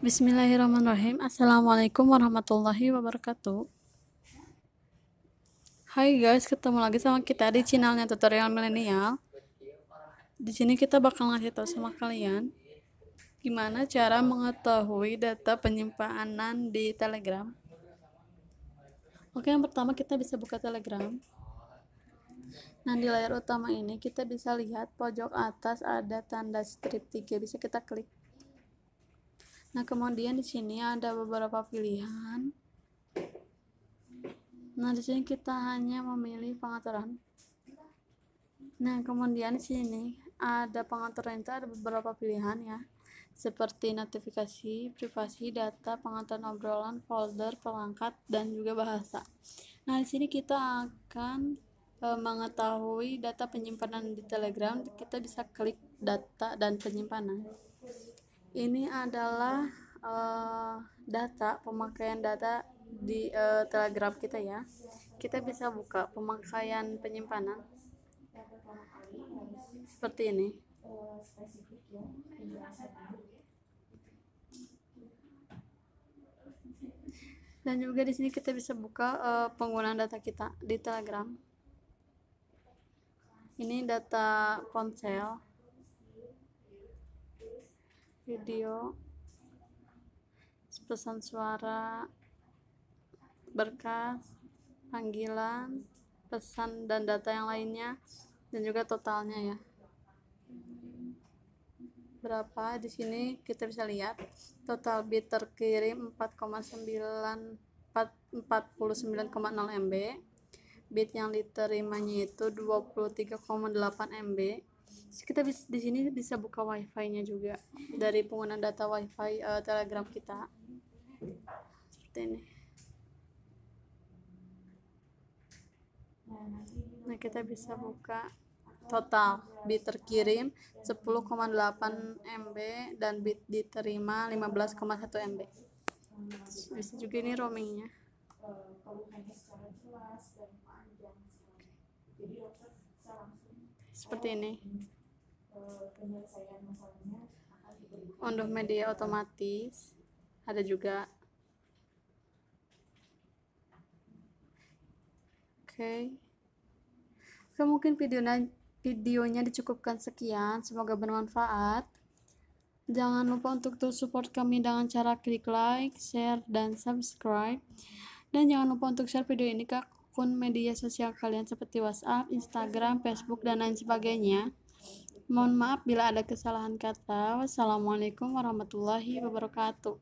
Bismillahirrahmanirrahim. Assalamualaikum warahmatullahi wabarakatuh. Hai guys, ketemu lagi sama kita di channelnya tutorial milenial. Di sini kita bakal ngasih tahu sama kalian gimana cara mengetahui data penyimpanan di Telegram. Oke, yang pertama kita bisa buka Telegram. Nah, di layar utama ini kita bisa lihat pojok atas ada tanda strip 3 bisa kita klik. Nah, kemudian di sini ada beberapa pilihan. Nah, di sini kita hanya memilih pengaturan. Nah, kemudian di sini ada pengaturan itu ada beberapa pilihan ya. Seperti notifikasi, privasi, data, pengaturan obrolan, folder, perangkat dan juga bahasa. Nah, di sini kita akan e, mengetahui data penyimpanan di Telegram. Kita bisa klik data dan penyimpanan ini adalah uh, data pemakaian data di uh, eh, Telegram kita ya. Kita bisa buka pemakaian penyimpanan seperti ini. Dan juga di sini kita bisa buka uh, penggunaan data kita di Telegram. Ini data ponsel video pesan suara berkas panggilan pesan dan data yang lainnya dan juga totalnya ya berapa di sini kita bisa lihat total bit terkirim 4,9 49,0 MB bit yang diterimanya itu 23,8 MB kita bisa di sini bisa buka wifi-nya juga dari penggunaan data wifi uh, Telegram kita. Seperti ini. Nah, kita bisa buka total bit terkirim 10,8 MB dan bit diterima 15,1 MB bisa juga ini roamingnya seperti ini Eh, penyelesaian unduh media otomatis ada juga oke okay. mungkin videonya videonya dicukupkan sekian semoga bermanfaat jangan lupa untuk terus support kami dengan cara klik like share dan subscribe dan jangan lupa untuk share video ini ke akun media sosial kalian seperti WhatsApp, Instagram, Facebook, dan lain sebagainya. Mohon maaf bila ada kesalahan kata. Wassalamualaikum warahmatullahi wabarakatuh.